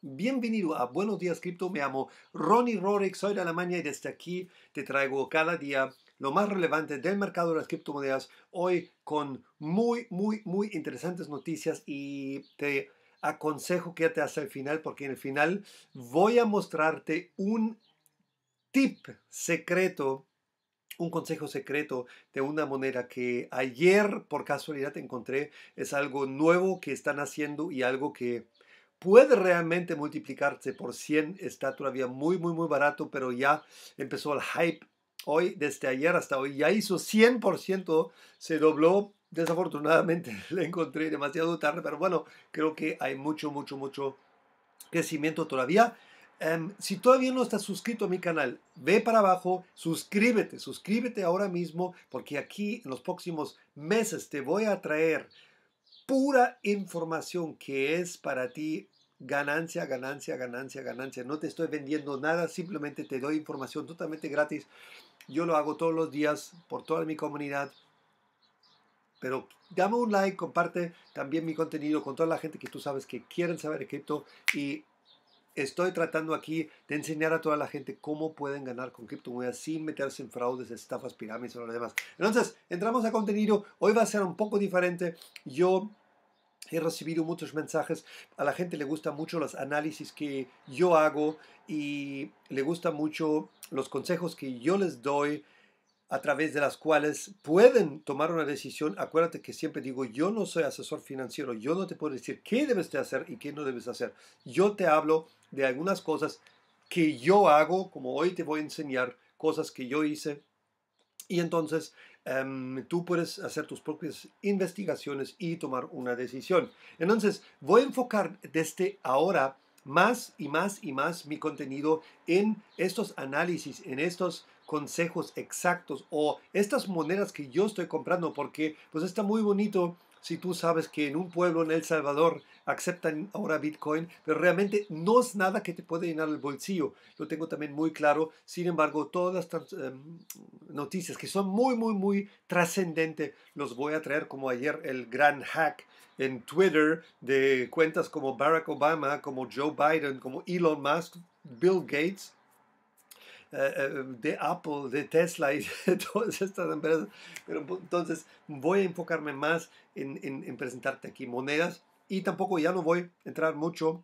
Bienvenido a Buenos Días Cripto, me llamo Ronnie Rorick, soy de Alemania y desde aquí te traigo cada día lo más relevante del mercado de las criptomonedas, hoy con muy, muy, muy interesantes noticias y te aconsejo que te hasta el final porque en el final voy a mostrarte un tip secreto un consejo secreto de una moneda que ayer por casualidad encontré. Es algo nuevo que están haciendo y algo que puede realmente multiplicarse por 100, está todavía muy, muy, muy barato, pero ya empezó el hype hoy, desde ayer hasta hoy, ya hizo 100%, se dobló. Desafortunadamente la encontré demasiado tarde, pero bueno, creo que hay mucho, mucho, mucho crecimiento todavía. Em, si todavía no estás suscrito a mi canal, ve para abajo, suscríbete, suscríbete ahora mismo, porque aquí en los próximos meses te voy a traer pura información que es para ti ganancia, ganancia, ganancia, ganancia. No te estoy vendiendo nada, simplemente te doy información totalmente gratis. Yo lo hago todos los días por toda mi comunidad. Pero dame un like, comparte también mi contenido con toda la gente que tú sabes que quieren saber de cripto y estoy tratando aquí de enseñar a toda la gente cómo pueden ganar con criptomonedas sin meterse en fraudes, estafas, pirámides o lo demás. Entonces, entramos a contenido. Hoy va a ser un poco diferente. Yo He recibido muchos mensajes, a la gente le gustan mucho los análisis que yo hago y le gustan mucho los consejos que yo les doy a través de las cuales pueden tomar una decisión. Acuérdate que siempre digo, yo no soy asesor financiero, yo no te puedo decir qué debes de hacer y qué no debes hacer. Yo te hablo de algunas cosas que yo hago, como hoy te voy a enseñar cosas que yo hice. Y entonces Em, tú puedes hacer tus propias investigaciones y tomar una decisión. Entonces, voy a enfocar desde este ahora más y más y más mi contenido en estos análisis, en estos consejos exactos o estas monedas que yo estoy comprando porque pues está muy bonito si tú sabes que en un pueblo en El Salvador aceptan ahora Bitcoin, pero realmente no es nada que te puede llenar el bolsillo. Lo tengo también muy claro. Sin embargo, todas las em, noticias que son muy, muy, muy trascendentes, los voy a traer como ayer el gran hack en Twitter de cuentas como Barack Obama, como Joe Biden, como Elon Musk, Bill Gates eh, eh, de Apple, de Tesla y de todas estas empresas. Pero pues, entonces voy a enfocarme más en, presentarte aquí monedas y tampoco ya no voy a entrar mucho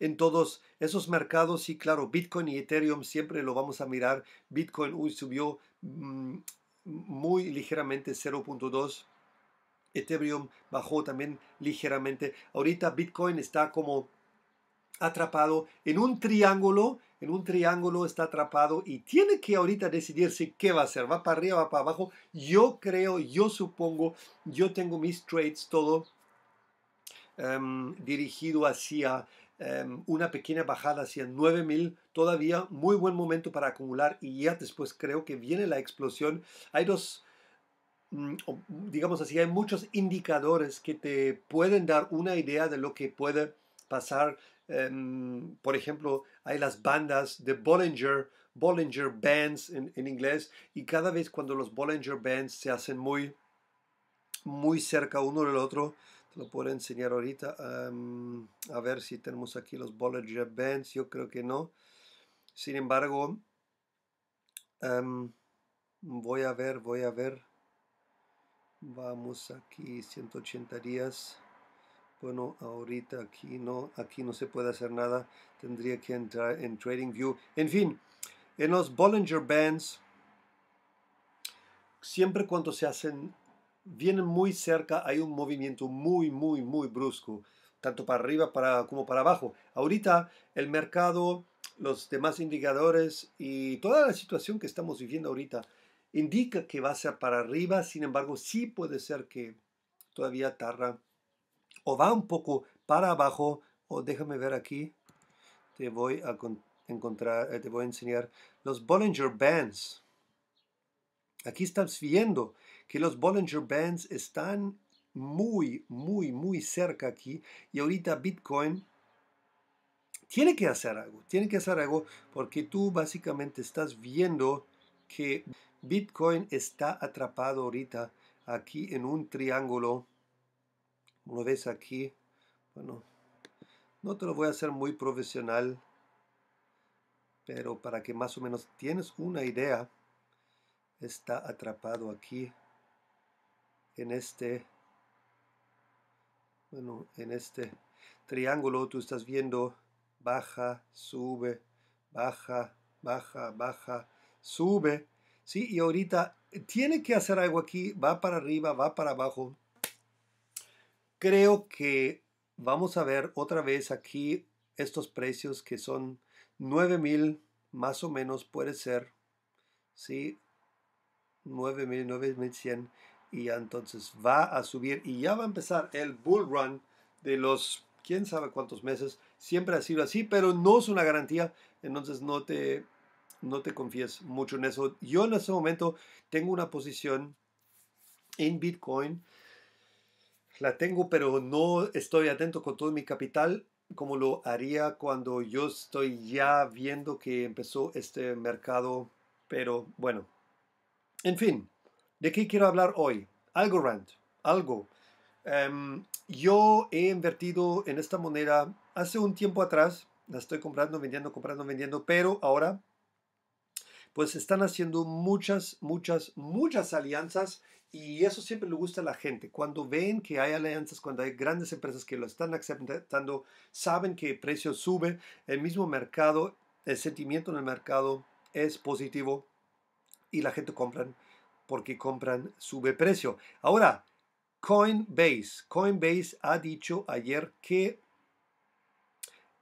en todos esos mercados. Y claro, Bitcoin y Ethereum siempre lo vamos a mirar. Bitcoin hoy subió mm, muy ligeramente 0.2. Ethereum bajó también ligeramente. Ahorita Bitcoin está como atrapado en un triángulo en un triángulo, está atrapado y tiene que ahorita decidirse qué va a hacer, va para arriba, va para abajo. Yo creo, yo supongo, yo tengo mis trades todo em, dirigido hacia em, una pequeña bajada hacia 9000, todavía muy buen momento para acumular y ya después creo que viene la explosión. Hay dos mm, digamos así, hay muchos indicadores que te pueden dar una idea de lo que puede pasar. Em, por ejemplo, hay las bandas de Bollinger, Bollinger Bands en, inglés, y cada vez cuando los Bollinger Bands se hacen muy, muy cerca uno del otro, te lo puedo enseñar ahorita, a ver si tenemos aquí los Bollinger Bands, yo creo que no, sin embargo, voy a ver, voy a ver, vamos aquí, 180 días bueno, ahorita aquí no, aquí no se puede hacer nada, tendría que entrar en TradingView. En fin, en los Bollinger Bands, siempre cuando se hacen, vienen muy cerca, hay un movimiento muy, muy, muy brusco, tanto para arriba como para abajo. Ahorita el mercado, los demás indicadores y toda la situación que estamos viviendo ahorita indica que va a ser para arriba, sin embargo, sí puede ser que todavía tarda o va un poco para abajo, o déjame ver aquí, te voy a encontrar, eh, te voy a enseñar los Bollinger Bands. Aquí estás viendo que los Bollinger Bands están muy, muy, muy cerca aquí y ahorita Bitcoin tiene que hacer algo, tiene que hacer algo porque tú básicamente estás viendo que Bitcoin está atrapado ahorita aquí en un triángulo lo ves aquí, bueno, no te lo voy a hacer muy profesional, pero para que más o menos tienes una idea, está atrapado aquí en este bueno, en este triángulo tú estás viendo baja, sube, baja, baja, baja, sube. Sí, y ahorita tiene que hacer algo aquí, va para arriba, va para abajo, creo que vamos a ver otra vez aquí estos precios que son 9000 más o menos puede ser, ¿sí? 9000, 9100 y entonces va a subir y ya va a empezar el bull run de los quién sabe cuántos meses, siempre ha sido así, pero no es una garantía, entonces no te no te confíes mucho en eso. Yo en ese momento tengo una posición en Bitcoin la tengo, pero no estoy atento con todo mi capital como lo haría cuando yo estoy ya viendo que empezó este mercado. Pero bueno, en fin, ¿de qué quiero hablar hoy? Algo algo. Em, yo he invertido en esta moneda hace un tiempo atrás. La estoy comprando, vendiendo, comprando, vendiendo, pero ahora pues están haciendo muchas, muchas, muchas alianzas y eso siempre le gusta a la gente. Cuando ven que hay alianzas, cuando hay grandes empresas que lo están aceptando, saben que el precio sube, el mismo mercado, el sentimiento en el mercado es positivo y la gente compra porque compran, sube precio. Ahora, Coinbase. Coinbase ha dicho ayer que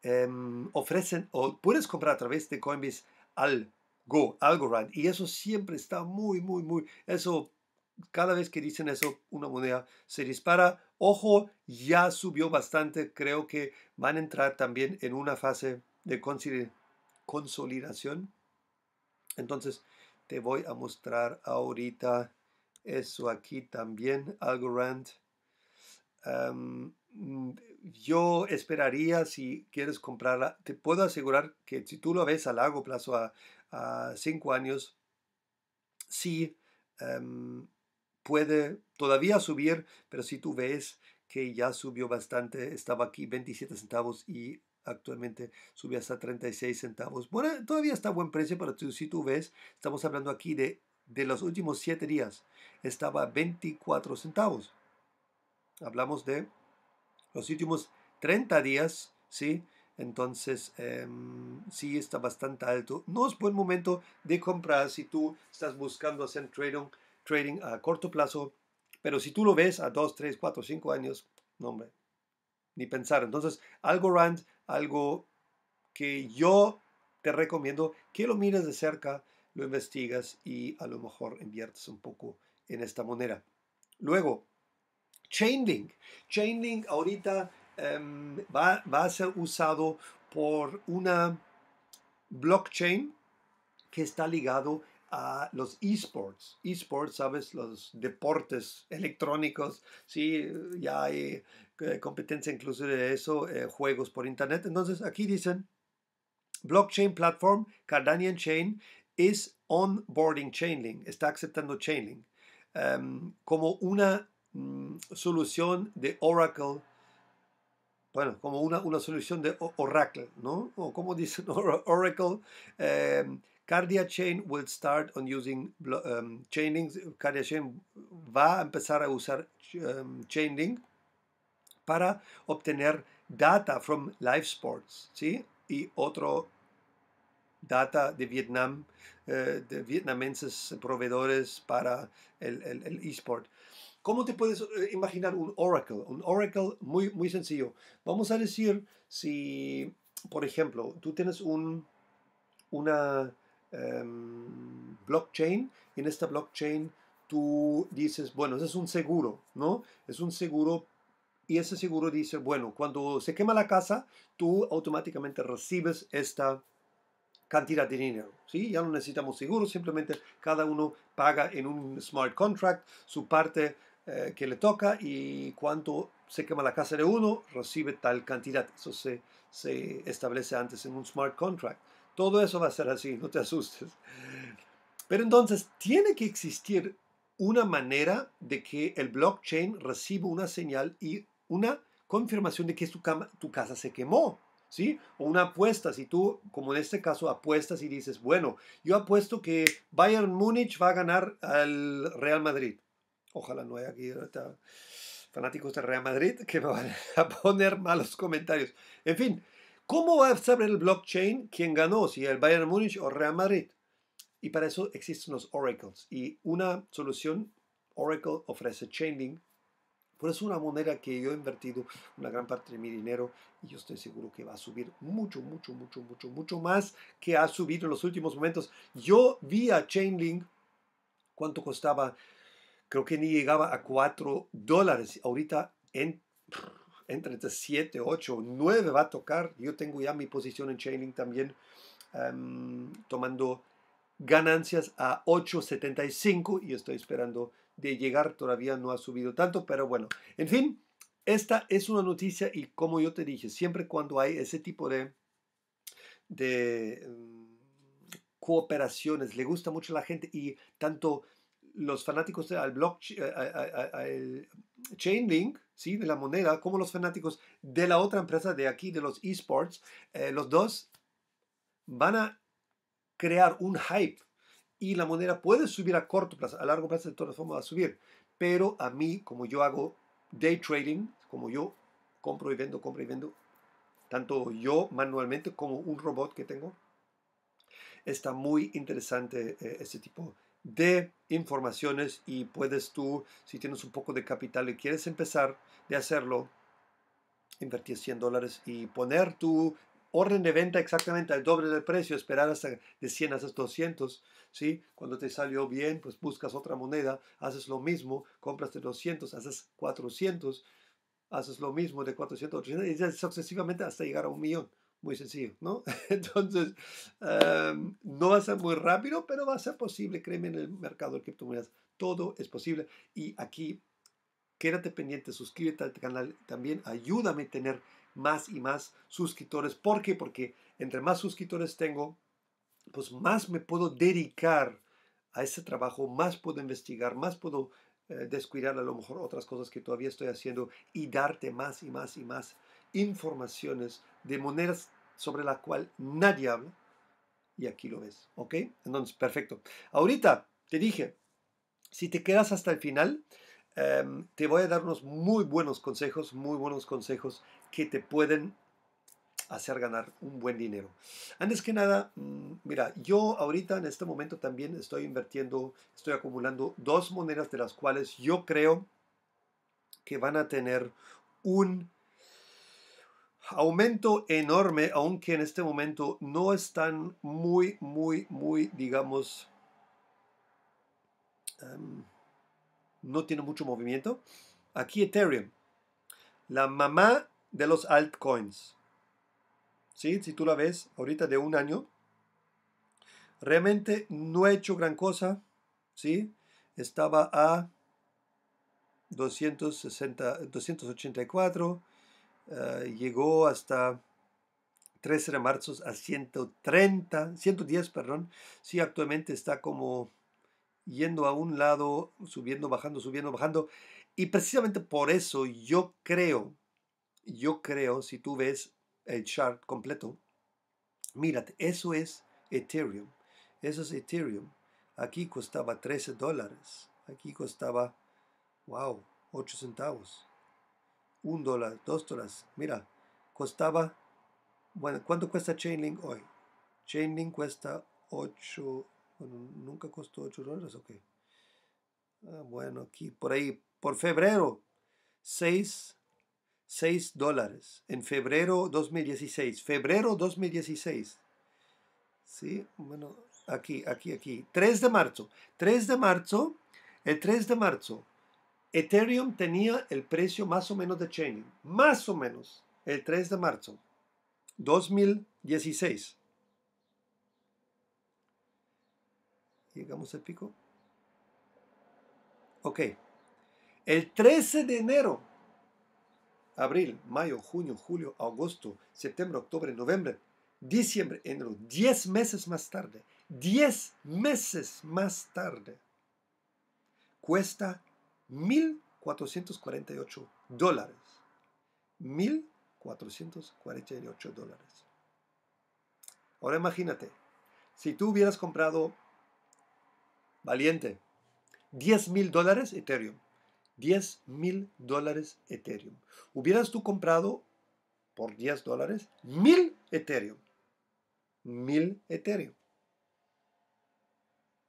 em, ofrecen o puedes comprar a través de Coinbase algo, algo, Y eso siempre está muy, muy, muy, eso cada vez que dicen eso, una moneda se dispara. Ojo, ya subió bastante. Creo que van a entrar también en una fase de consolidación. Entonces, te voy a mostrar ahorita eso aquí también, Algorand. Mm, yo esperaría si quieres comprarla. Te puedo asegurar que si tú lo ves a largo plazo, a cinco años, sí puede todavía subir, pero si tú ves que ya subió bastante, estaba aquí 27 centavos y actualmente subió hasta 36 centavos. Bueno, todavía está buen precio, pero si tú ves, estamos hablando aquí de, de los últimos 7 días, estaba 24 centavos. Hablamos de los últimos 30 días, ¿sí? Entonces, em, sí está bastante alto. No es buen momento de comprar si tú estás buscando hacer trading trading a corto plazo, pero si tú lo ves a 2, 3, 4, 5 años, no hombre, ni pensar. Entonces, algo Rand, algo que yo te recomiendo que lo mires de cerca, lo investigas y a lo mejor inviertes un poco en esta moneda. Luego, Chainlink. Chainlink ahorita em, va, va a ser usado por una blockchain que está ligado a los esports. Esports, ¿sabes? Los deportes electrónicos, sí, ya hay eh, competencia incluso de eso, eh, juegos por internet. Entonces aquí dicen, blockchain platform, Cardanian Chain, is onboarding Chainlink, está aceptando Chainlink em, como una mm, solución de Oracle bueno, como una, una, solución de Oracle, ¿no? O como dicen Oracle, em, Cardia Chain will start on using um, va a empezar a usar um, Chaining para obtener data from live sports, ¿sí? Y otro data de Vietnam, eh, de vietnamenses proveedores para el, el, eSport. ¿Cómo te puedes eh, imaginar un Oracle? Un Oracle muy, muy sencillo. Vamos a decir si, por ejemplo, tú tienes un, una, Em, blockchain. Y en esta blockchain tú dices, bueno, ese es un seguro, ¿no? Es un seguro y ese seguro dice, bueno, cuando se quema la casa, tú automáticamente recibes esta cantidad de dinero. ¿sí? Ya no necesitamos seguro, simplemente cada uno paga en un smart contract su parte eh, que le toca y cuando se quema la casa de uno, recibe tal cantidad. Eso se, se establece antes en un smart contract. Todo eso va a ser así, no te asustes. Pero entonces tiene que existir una manera de que el blockchain reciba una señal y una confirmación de que tu, casa se quemó. ¿Sí? O una apuesta, si tú, como en este caso, apuestas y dices, bueno, yo apuesto que Bayern Múnich va a ganar al Real Madrid. Ojalá no haya aquí fanáticos del Real Madrid que me van a poner malos comentarios. En fin, ¿Cómo va a saber el blockchain quién ganó, si el Bayern Múnich o Real Madrid? Y para eso existen los oracles. Y una solución, Oracle ofrece Chainlink. Por eso una moneda que yo he invertido una gran parte de mi dinero y yo estoy seguro que va a subir mucho, mucho, mucho, mucho, mucho más que ha subido en los últimos momentos. Yo vi a Chainlink cuánto costaba, creo que ni llegaba a 4 dólares. Ahorita en entre 7, 8, 9 va a tocar. Yo tengo ya mi posición en Chainlink también em, tomando ganancias a 8.75 y estoy esperando de llegar. Todavía no ha subido tanto, pero bueno. En fin, esta es una noticia y como yo te dije, siempre cuando hay ese tipo de, de em, cooperaciones, le gusta mucho a la gente y tanto los fanáticos al blockchain, eh, al Chainlink, ¿sí? de la moneda, como los fanáticos de la otra empresa de aquí, de los esports, eh, los dos van a crear un hype y la moneda puede subir a corto plazo, a largo plazo de todas formas va a subir, pero a mí, como yo hago day trading, como yo compro y vendo, compro y vendo, tanto yo manualmente como un robot que tengo, está muy interesante este ese tipo de de informaciones y puedes tú, si tienes un poco de capital y quieres empezar de hacerlo, invertir 100 dólares y poner tu orden de venta exactamente al doble del precio, esperar hasta de 100 haces 200, ¿sí? Cuando te salió bien, pues buscas otra moneda, haces lo mismo, compras de 200, haces 400, haces lo mismo de 400, 800 y sucesivamente hasta llegar a un millón muy sencillo, ¿no? Entonces, em, no va a ser muy rápido, pero va a ser posible, créeme, en el mercado de criptomonedas. Todo es posible. Y aquí, quédate pendiente, suscríbete al canal también, ayúdame a tener más y más suscriptores. ¿Por qué? Porque entre más suscriptores tengo, pues más me puedo dedicar a ese trabajo, más puedo investigar, más puedo eh, descuidar a lo mejor otras cosas que todavía estoy haciendo y darte más y más y más informaciones de monedas sobre la cual nadie habla. Y aquí lo ves, ¿ok? Entonces, perfecto. Ahorita te dije, si te quedas hasta el final, em, te voy a dar unos muy buenos consejos, muy buenos consejos que te pueden hacer ganar un buen dinero. Antes que nada, mm, mira, yo ahorita en este momento también estoy invirtiendo, estoy acumulando dos monedas de las cuales yo creo que van a tener un aumento enorme, aunque en este momento no están muy, muy, muy, digamos, em, no tiene mucho movimiento. Aquí Ethereum, la mamá de los altcoins. ¿Sí? Si tú la ves ahorita de un año, realmente no ha hecho gran cosa. ¿Sí? Estaba a 260, 284. Eh, llegó hasta 13 de marzo a 130, 110, perdón. si actualmente está como yendo a un lado, subiendo, bajando, subiendo, bajando. Y precisamente por eso yo creo, yo creo, si tú ves el chart completo, mírate, eso es Ethereum. Eso es Ethereum. Aquí costaba 13 dólares. Aquí costaba, wow, 8 centavos un dólar, dos dólares. Mira, costaba, bueno, ¿cuánto cuesta Chainlink hoy? Chainlink cuesta 8, bueno, nunca costó 8 dólares, ok. Ah, bueno, aquí, por ahí, por febrero, 6, 6 dólares. En febrero 2016, febrero 2016. Sí, bueno, aquí, aquí, aquí. 3 de marzo. 3 de marzo, el 3 de marzo Ethereum tenía el precio más o menos de chain más o menos, el 3 de marzo 2016. Llegamos al pico. Ok. El 13 de enero, abril, mayo, junio, julio, agosto, septiembre, octubre, noviembre, diciembre, enero, 10 meses más tarde, 10 meses más tarde, cuesta 1.448 dólares. 1.448 dólares. Ahora imagínate, si tú hubieras comprado, valiente, 10.000 dólares Ethereum. 10.000 dólares Ethereum. Hubieras tú comprado por 10 dólares 1.000 Ethereum. 1.000 Ethereum.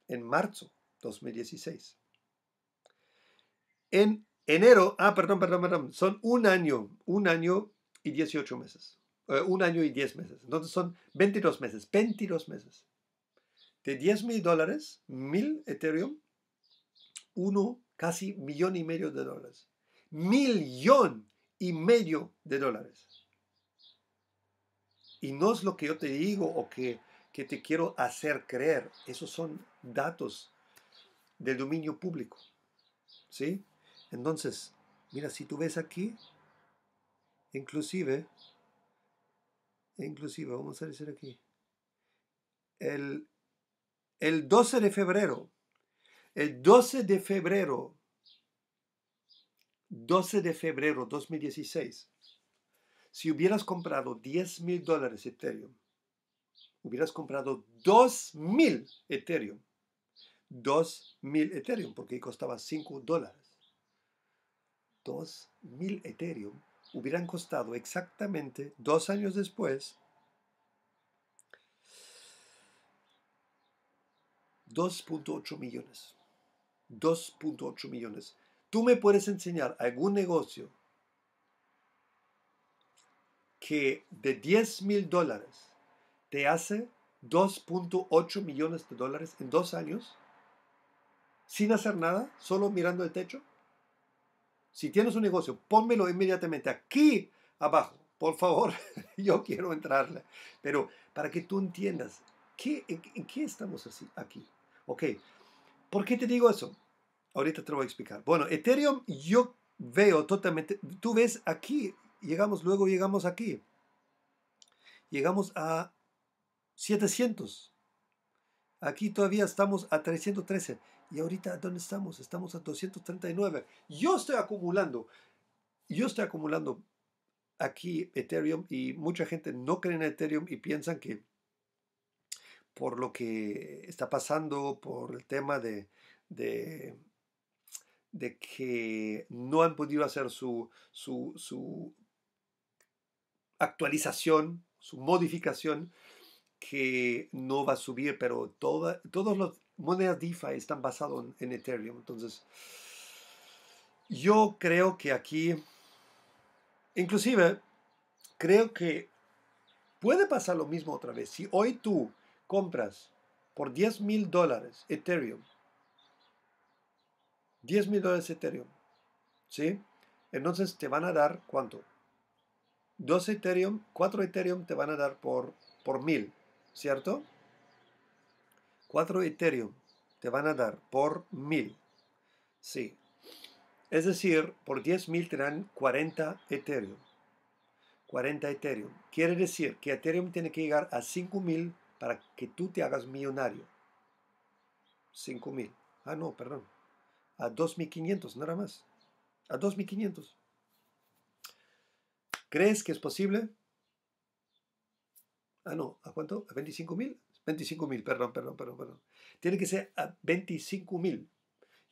En marzo 2016 en enero, ah, perdón, perdón, perdón, son un año, un año y 18 meses, eh, un año y 10 meses, entonces son 22 meses, 22 meses. De 10 mil dólares, mil Ethereum, uno casi millón y medio de dólares. Millón y medio de dólares. Y no es lo que yo te digo o que, que te quiero hacer creer. Esos son datos del dominio público. ¿Sí? Entonces, mira, si tú ves aquí, inclusive, inclusive, vamos a decir aquí, el, 12 de febrero, el 12 de febrero, 12 de febrero 2016, si hubieras comprado 10 mil dólares Ethereum, hubieras comprado 2 mil Ethereum, 2 mil Ethereum, porque costaba 5 dólares. 2.000 Ethereum hubieran costado exactamente dos años después 2.8 millones. 2.8 millones. Tú me puedes enseñar algún negocio que de 10 mil dólares te hace 2.8 millones de dólares en dos años sin hacer nada, solo mirando el techo. Si tienes un negocio, pónmelo inmediatamente aquí abajo. Por favor, yo quiero entrarle. Pero para que tú entiendas, ¿qué, en, qué estamos así, aquí? Ok, ¿por qué te digo eso? Ahorita te lo voy a explicar. Bueno, Ethereum yo veo totalmente, tú ves aquí, llegamos, luego llegamos aquí. Llegamos a 700. Aquí todavía estamos a 313. Y ahorita, ¿dónde estamos? Estamos a 239. Yo estoy acumulando. Yo estoy acumulando aquí Ethereum y mucha gente no cree en Ethereum y piensan que por lo que está pasando, por el tema de, de, que no han podido hacer su, su, su actualización, su modificación, que no va a subir, pero todos los monedas DeFi están basadas en, Ethereum. Entonces, yo creo que aquí, inclusive, creo que puede pasar lo mismo otra vez. Si hoy tú compras por 10 mil dólares Ethereum, 10 mil dólares Ethereum, ¿sí? Entonces te van a dar cuánto? 2 Ethereum, 4 Ethereum te van a dar por, por 1000, ¿cierto? 4 Ethereum te van a dar por 1000. Sí. Es decir, por 10.000 te dan 40 Ethereum. 40 Ethereum. Quiere decir que Ethereum tiene que llegar a 5.000 para que tú te hagas millonario. 5.000. Ah, no, perdón. A 2.500, nada más. A 2.500. ¿Crees que es posible? Ah, no. ¿A cuánto? ¿A 25.000? 25.000, perdón, perdón, perdón, perdón. Tiene que ser a 25.000.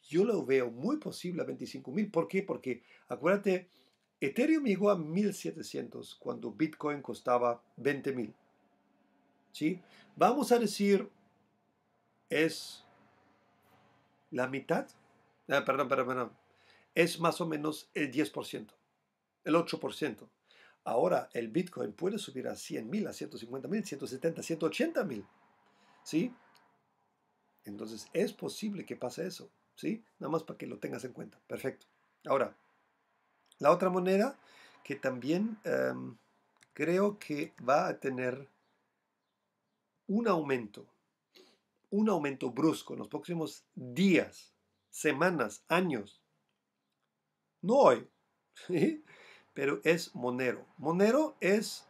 Yo lo veo muy posible a 25.000. ¿Por qué? Porque acuérdate, Ethereum llegó a 1.700 cuando Bitcoin costaba 20.000. ¿Sí? Vamos a decir, es la mitad, ah, perdón, perdón, perdón, es más o menos el 10%, el 8%. Ahora el Bitcoin puede subir a 100 mil, a 150 mil, 170, 180 mil. ¿sí? Entonces es posible que pase eso, ¿sí? Nada más para que lo tengas en cuenta. Perfecto. Ahora, la otra moneda que también em, creo que va a tener un aumento, un aumento brusco en los próximos días, semanas, años. No hoy, pero es Monero. Monero es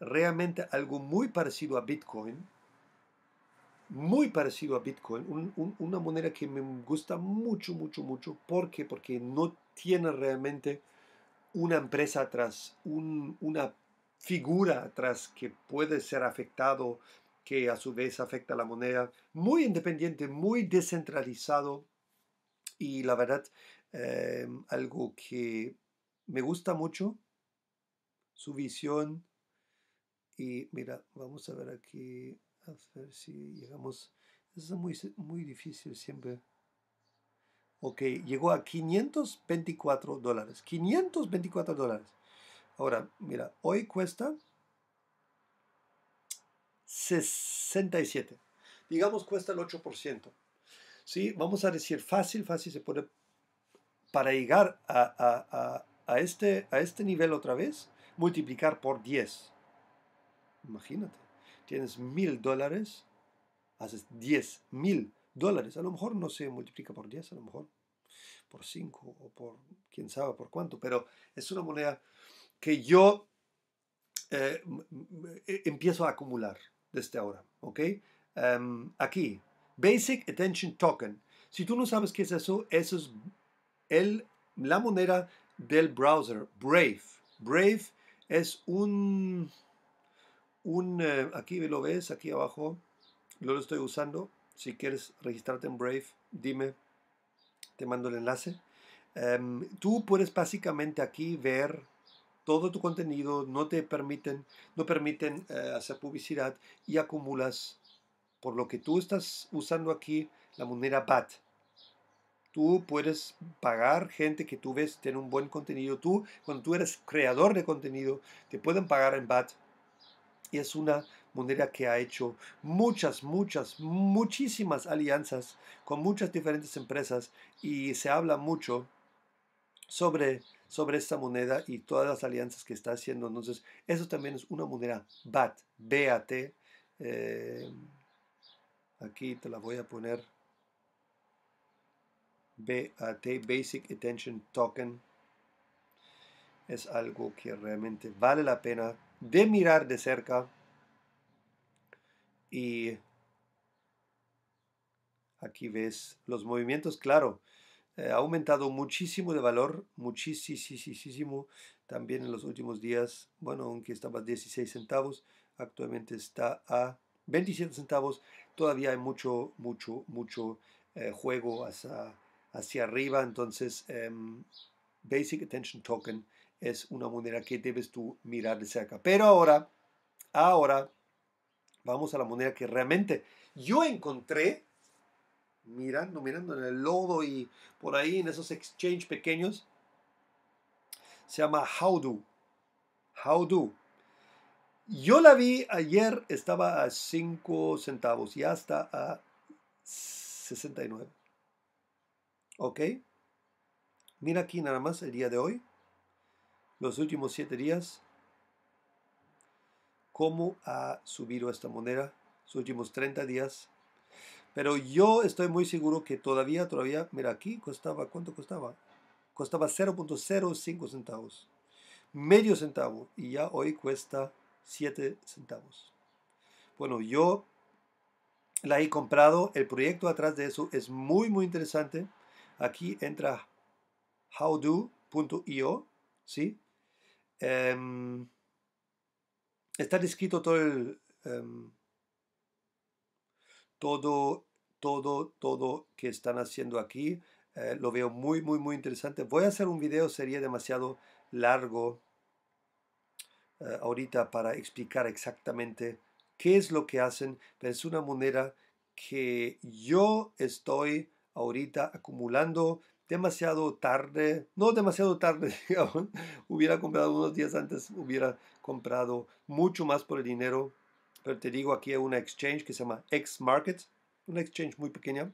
realmente algo muy parecido a Bitcoin, muy parecido a Bitcoin, una moneda que me gusta mucho, mucho, mucho. ¿Por qué? Porque no tiene realmente una empresa atrás, una figura atrás que puede ser afectado, que a su vez afecta a la moneda. Muy independiente, muy descentralizado y la verdad, em, algo que me gusta mucho, su visión. Y mira, vamos a ver aquí a ver si llegamos. Es muy, muy difícil siempre. Ok, llegó a 524 dólares. 524 dólares. Ahora, mira, hoy cuesta 67. Digamos cuesta el 8%. ¿Sí? Vamos a decir fácil, fácil se puede... Para llegar a, a este, a este nivel otra vez, multiplicar por 10. Imagínate tienes mil dólares, haces diez mil dólares. A lo mejor no se multiplica por diez, a lo mejor por cinco o por quién sabe por cuánto, pero es una moneda que yo eh, eh, empiezo a acumular desde ahora. ¿ok? Em, aquí, Basic Attention Token. Si tú no sabes qué es eso, eso es el, la moneda del browser Brave. Brave es un un, eh, aquí lo ves, aquí abajo, yo lo estoy usando. Si quieres registrarte en Brave, dime, te mando el enlace. Em, tú puedes básicamente aquí ver todo tu contenido, no te permiten, no permiten eh, hacer publicidad y acumulas, por lo que tú estás usando aquí, la moneda BAT. Tú puedes pagar gente que tú ves tiene un buen contenido. Tú, cuando tú eres creador de contenido, te pueden pagar en BAT y es una moneda que ha hecho muchas, muchas, muchísimas alianzas con muchas diferentes empresas y se habla mucho sobre, sobre esta moneda y todas las alianzas que está haciendo. Entonces, eso también es una moneda BAT, BAT. Eh, aquí te la voy a poner. BAT, Basic Attention Token. Es algo que realmente vale la pena de mirar de cerca y aquí ves los movimientos, claro, eh, ha aumentado muchísimo de valor, muchísimo también en los últimos días, bueno, aunque estaba a 16 centavos, actualmente está a 27 centavos, todavía hay mucho, mucho, mucho eh, juego hacia, hacia, arriba, entonces em, Basic Attention Token es una moneda que debes tú mirar de cerca. Pero ahora, ahora vamos a la moneda que realmente yo encontré mirando, mirando en el lodo y por ahí en esos exchange pequeños. Se llama How Do. Yo la vi ayer, estaba a 5 centavos y hasta a 69. ¿Ok? Mira aquí nada más el día de hoy los últimos siete días, cómo ha subido esta moneda, los últimos 30 días. Pero yo estoy muy seguro que todavía, todavía, mira, aquí costaba, ¿cuánto costaba? Costaba 0.05 centavos, medio centavo, y ya hoy cuesta 7 centavos. Bueno, yo la he comprado, el proyecto atrás de eso es muy, muy interesante. Aquí entra howdo.io, ¿sí? Em, está descrito todo el, em, todo, todo, todo que están haciendo aquí. Eh, lo veo muy, muy, muy interesante. Voy a hacer un video, sería demasiado largo eh, ahorita para explicar exactamente qué es lo que hacen, pero es una moneda que yo estoy ahorita acumulando demasiado tarde, no demasiado tarde, digamos, hubiera comprado unos días antes, hubiera comprado mucho más por el dinero, pero te digo, aquí hay una exchange que se llama X Market, una exchange muy pequeña.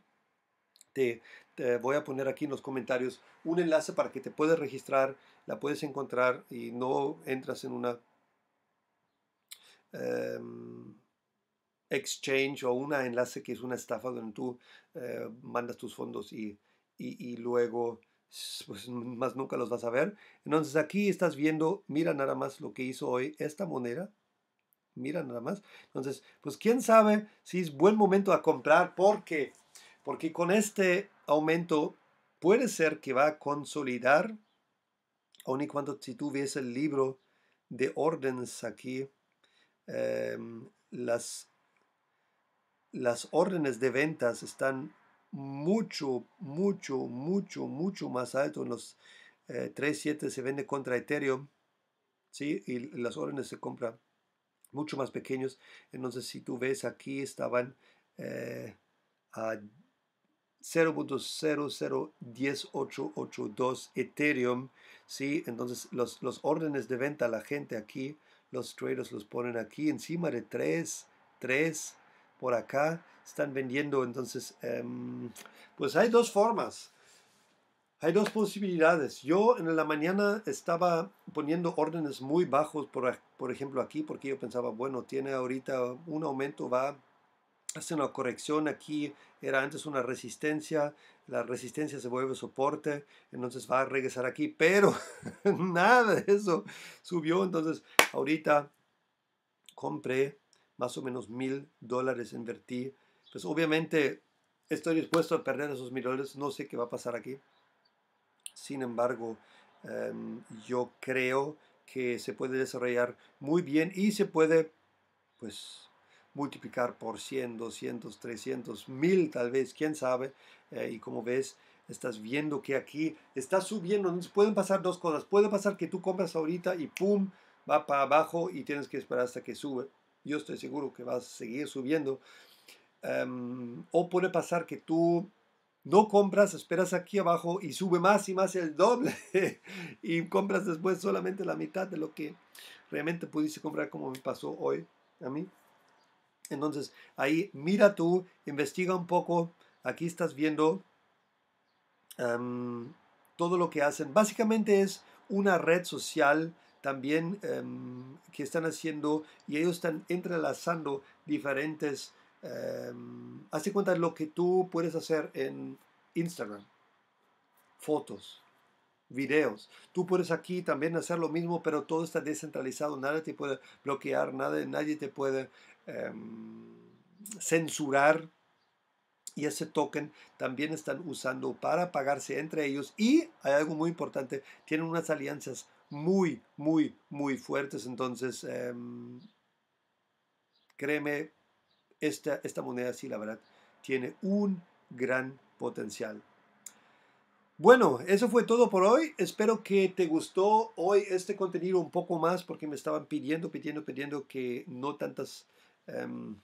Te, te, voy a poner aquí en los comentarios un enlace para que te puedas registrar, la puedes encontrar y no entras en una em, exchange o un enlace que es una estafa donde tú eh, mandas tus fondos y y, luego pues, más nunca los vas a ver. Entonces aquí estás viendo, mira nada más lo que hizo hoy esta moneda. Mira nada más. Entonces, pues quién sabe si es buen momento a comprar porque porque con este aumento puede ser que va a consolidar aun y cuando si tú ves el libro de órdenes aquí em, las las órdenes de ventas están mucho, mucho, mucho, mucho más alto en los 3.7 eh, se vende contra Ethereum, ¿sí? Y las órdenes se compran mucho más pequeños. Entonces, si tú ves aquí, estaban eh, a 0.001882 Ethereum, ¿sí? Entonces, los, los órdenes de venta, la gente aquí, los traders los ponen aquí encima de 3, 3 por acá están vendiendo. Entonces, em, pues hay dos formas. Hay dos posibilidades. Yo en la mañana estaba poniendo órdenes muy bajos, por, ejemplo, aquí, porque yo pensaba, bueno, tiene ahorita un aumento, va, hace una corrección aquí, era antes una resistencia, la resistencia se vuelve soporte, entonces va a regresar aquí, pero nada de eso subió, entonces ahorita compré más o menos mil dólares, invertí pues obviamente estoy dispuesto a perder esos mil dólares, no sé qué va a pasar aquí. Sin embargo, em, yo creo que se puede desarrollar muy bien y se puede, pues, multiplicar por 100, 200, 300, 1000 tal vez, quién sabe. Eh, y como ves, estás viendo que aquí está subiendo. pueden pasar dos cosas. Puede pasar que tú compras ahorita y ¡pum! va para abajo y tienes que esperar hasta que sube. Yo estoy seguro que va a seguir subiendo. Em, o puede pasar que tú no compras, esperas aquí abajo y sube más y más el doble y compras después solamente la mitad de lo que realmente pudiste comprar como me pasó hoy a mí. Entonces ahí mira tú, investiga un poco, aquí estás viendo em, todo lo que hacen. Básicamente es una red social también em, que están haciendo y ellos están entrelazando diferentes Hace em, hazte cuenta de lo que tú puedes hacer en Instagram. Fotos, videos. Tú puedes aquí también hacer lo mismo, pero todo está descentralizado. Nadie te puede bloquear, nadie, nadie te puede em, censurar. Y ese token también están usando para pagarse entre ellos. Y hay algo muy importante, tienen unas alianzas muy, muy, muy fuertes. Entonces, em, créeme, esta, moneda sí, la verdad, tiene un gran potencial. Bueno, eso fue todo por hoy. Espero que te gustó hoy este contenido un poco más porque me estaban pidiendo, pidiendo, pidiendo que no tantas em,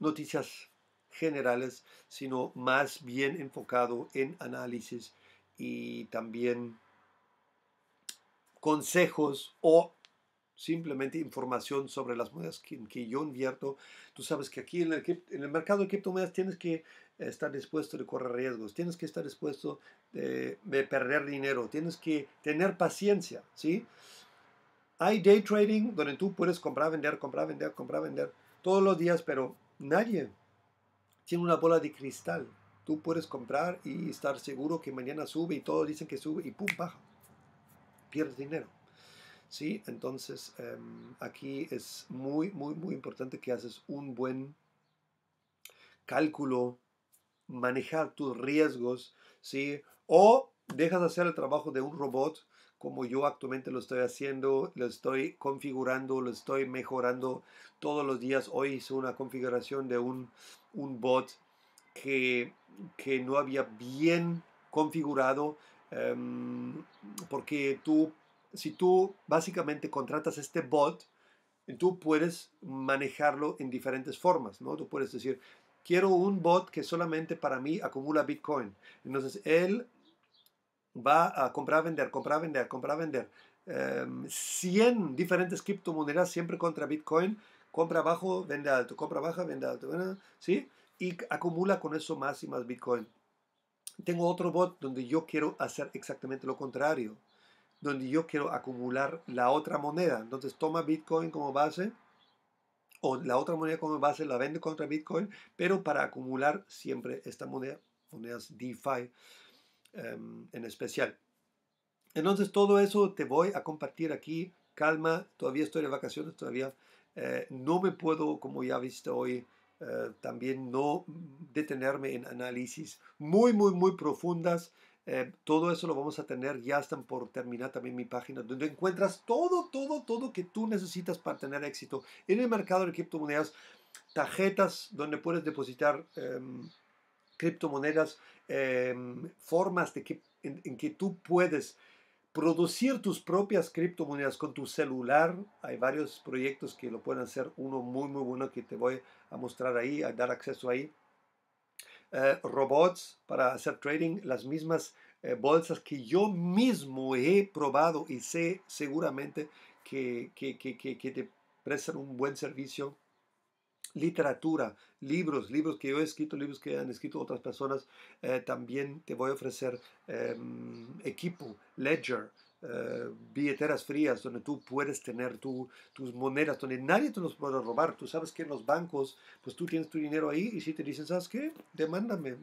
noticias generales, sino más bien enfocado en análisis y también consejos o simplemente información sobre las monedas que, yo invierto. Tú sabes que aquí en el, en el mercado de criptomonedas tienes que estar dispuesto a correr riesgos, tienes que estar dispuesto de, de perder dinero, tienes que tener paciencia, ¿sí? Hay day trading donde tú puedes comprar, vender, comprar, vender, comprar, vender todos los días, pero nadie tiene una bola de cristal. Tú puedes comprar y estar seguro que mañana sube y todos dicen que sube y pum, baja. Pierdes dinero. ¿sí? Entonces, em, aquí es muy, muy, muy importante que haces un buen cálculo, manejar tus riesgos, ¿sí? O dejas de hacer el trabajo de un robot, como yo actualmente lo estoy haciendo, lo estoy configurando, lo estoy mejorando todos los días. Hoy hice una configuración de un, bot que, no había bien configurado, em, porque tú si tú básicamente contratas este bot, tú puedes manejarlo en diferentes formas, ¿no? Tú puedes decir, quiero un bot que solamente para mí acumula Bitcoin. Entonces, él va a comprar, vender, comprar, vender, comprar, vender. Em, cien 100 diferentes criptomonedas siempre contra Bitcoin. Compra bajo, vende alto, compra baja, vende alto, ¿sí? Y acumula con eso más y más Bitcoin. Tengo otro bot donde yo quiero hacer exactamente lo contrario donde yo quiero acumular la otra moneda. Entonces toma Bitcoin como base o la otra moneda como base la vende contra Bitcoin, pero para acumular siempre esta moneda, monedas DeFi em, en especial. Entonces todo eso te voy a compartir aquí. Calma, todavía estoy de vacaciones, todavía eh, no me puedo, como ya viste hoy, eh, también no detenerme en análisis muy, muy, muy profundas eh, todo eso lo vamos a tener, ya están por terminar también mi página, donde encuentras todo, todo, todo que tú necesitas para tener éxito en el mercado de criptomonedas, tarjetas donde puedes depositar em, criptomonedas, em, formas en que tú puedes producir tus propias criptomonedas con tu celular. Hay varios proyectos que lo pueden hacer. Uno muy, muy bueno que te voy a mostrar ahí, a dar acceso ahí. Eh, robots para hacer trading, las mismas eh, bolsas que yo mismo he probado y sé seguramente que, que, que, que te prestan un buen servicio literatura, libros, libros que yo he escrito, libros que han escrito otras personas, eh, también te voy a ofrecer em, equipo, ledger, eh, billeteras frías donde tú puedes tener tu, tus monedas, donde nadie te los puede robar. Tú sabes que en los bancos, pues tú tienes tu dinero ahí y si te dicen, ¿sabes qué? Demándame,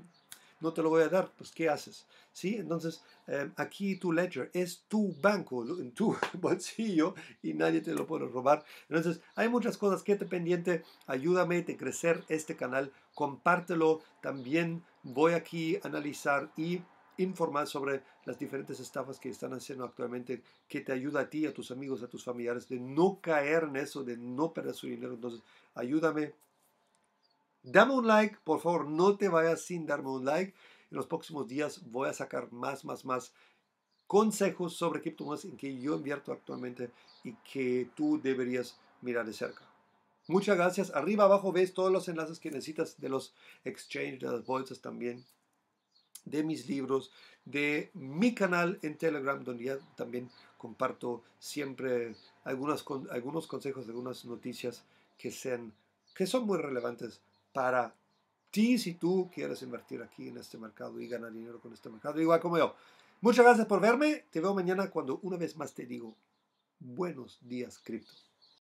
no te lo voy a dar, pues ¿qué haces? ¿Sí? Entonces, eh, aquí tu ledger es tu banco, en tu bolsillo y nadie te lo puede robar. Entonces, hay muchas cosas que te pendiente. Ayúdame a crecer este canal, compártelo. También voy aquí a analizar y informar sobre las diferentes estafas que están haciendo actualmente, que te ayuda a ti, a tus amigos, a tus familiares, de no caer en eso, de no perder su dinero. Entonces, ayúdame. Dame un like, por favor, no te vayas sin darme un like. En los próximos días voy a sacar más, más, más consejos sobre criptomonedas en que yo invierto actualmente y que tú deberías mirar de cerca. Muchas gracias. Arriba abajo ves todos los enlaces que necesitas de los exchanges, de las bolsas también de mis libros, de mi canal en Telegram, donde ya también comparto siempre algunos consejos, algunas noticias que, sean, que son muy relevantes para ti si tú quieres invertir aquí en este mercado y ganar dinero con este mercado, igual como yo. Muchas gracias por verme. Te veo mañana cuando una vez más te digo buenos días, cripto.